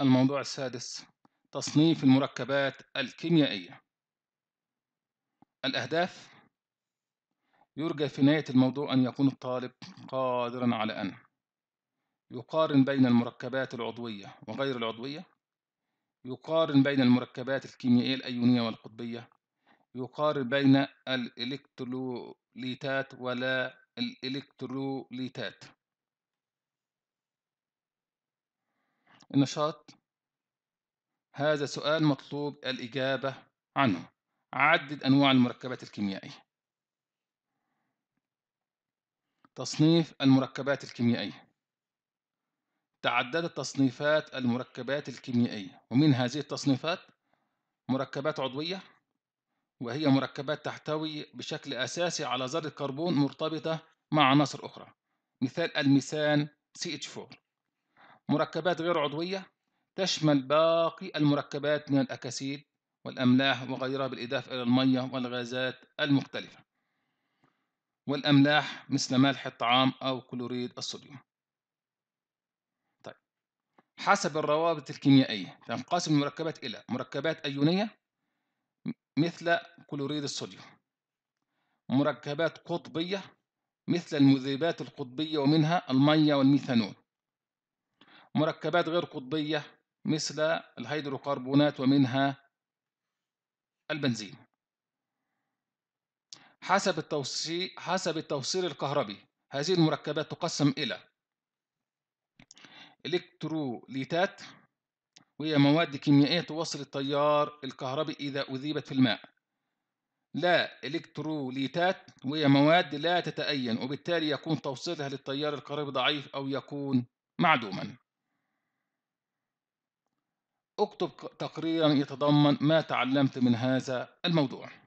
الموضوع السادس تصنيف المركبات الكيميائية الأهداف يرجى في نهاية الموضوع أن يكون الطالب قادرا على أن يقارن بين المركبات العضوية وغير العضوية يقارن بين المركبات الكيميائية الأيونية والقطبية يقارن بين الإلكتروليتات ولا الإلكتروليتات النشاط هذا سؤال مطلوب الإجابة عنه عدد أنواع المركبات الكيميائية تصنيف المركبات الكيميائية تعددت تصنيفات المركبات الكيميائية ومن هذه التصنيفات مركبات عضوية وهي مركبات تحتوي بشكل أساسي على ذرة كربون مرتبطة مع عناصر أخرى مثال الميثان CH4 مركبات غير عضوية تشمل باقي المركبات من الأكاسيد والأملاح وغيرها بالإضافة إلى المية والغازات المختلفة والأملاح مثل ملح الطعام أو كلوريد الصوديوم طيب حسب الروابط الكيميائية تنقسم المركبات إلى مركبات أيونية مثل كلوريد الصوديوم مركبات قطبية مثل المذيبات القطبية ومنها المية والميثانول مركبات غير قطبية مثل الهيدروكربونات ومنها البنزين حسب التوصيل حسب التوصيل الكهربي هذه المركبات تقسم إلى إلكتروليتات وهي مواد كيميائية توصل التيار الكهربي إذا أذيبت في الماء لا إلكتروليتات وهي مواد لا تتأين وبالتالي يكون توصيلها للتيار الكهربي ضعيف أو يكون معدوما اكتب تقريرا يتضمن ما تعلمت من هذا الموضوع